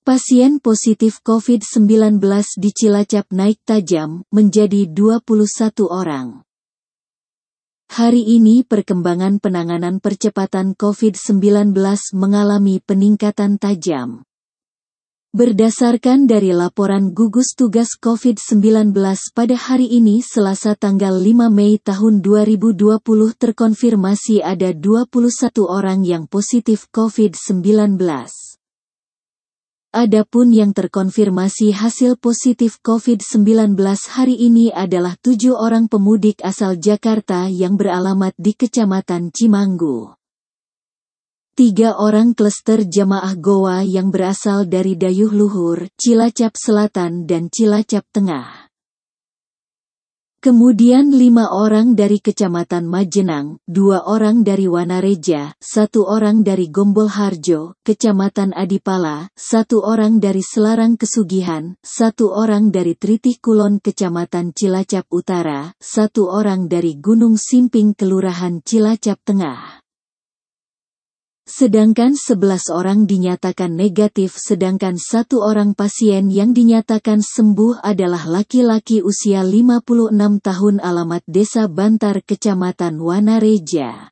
Pasien positif COVID-19 di Cilacap naik tajam menjadi 21 orang. Hari ini perkembangan penanganan percepatan COVID-19 mengalami peningkatan tajam. Berdasarkan dari laporan gugus tugas COVID-19 pada hari ini Selasa tanggal 5 Mei tahun 2020 terkonfirmasi ada 21 orang yang positif COVID-19. Adapun yang terkonfirmasi hasil positif COVID-19 hari ini adalah tujuh orang pemudik asal Jakarta yang beralamat di Kecamatan Cimanggu. Tiga orang klaster jamaah Goa yang berasal dari Dayuh Luhur, Cilacap Selatan dan Cilacap Tengah. Kemudian lima orang dari Kecamatan Majenang, dua orang dari Wanareja, satu orang dari Gombol Harjo, Kecamatan Adipala, satu orang dari Selarang Kesugihan, satu orang dari Tritih Kulon Kecamatan Cilacap Utara, satu orang dari Gunung Simping Kelurahan Cilacap Tengah. Sedangkan 11 orang dinyatakan negatif sedangkan satu orang pasien yang dinyatakan sembuh adalah laki-laki usia 56 tahun alamat Desa Bantar Kecamatan Wanareja.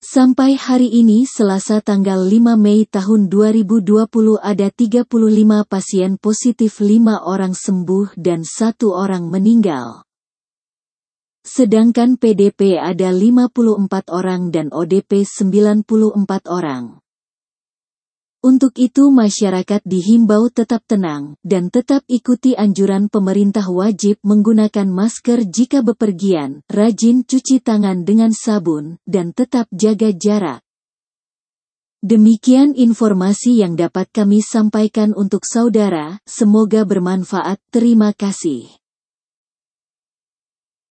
Sampai hari ini Selasa tanggal 5 Mei tahun 2020 ada 35 pasien positif 5 orang sembuh dan satu orang meninggal. Sedangkan PDP ada 54 orang dan ODP 94 orang. Untuk itu masyarakat dihimbau tetap tenang dan tetap ikuti anjuran pemerintah wajib menggunakan masker jika bepergian, rajin cuci tangan dengan sabun, dan tetap jaga jarak. Demikian informasi yang dapat kami sampaikan untuk saudara, semoga bermanfaat, terima kasih.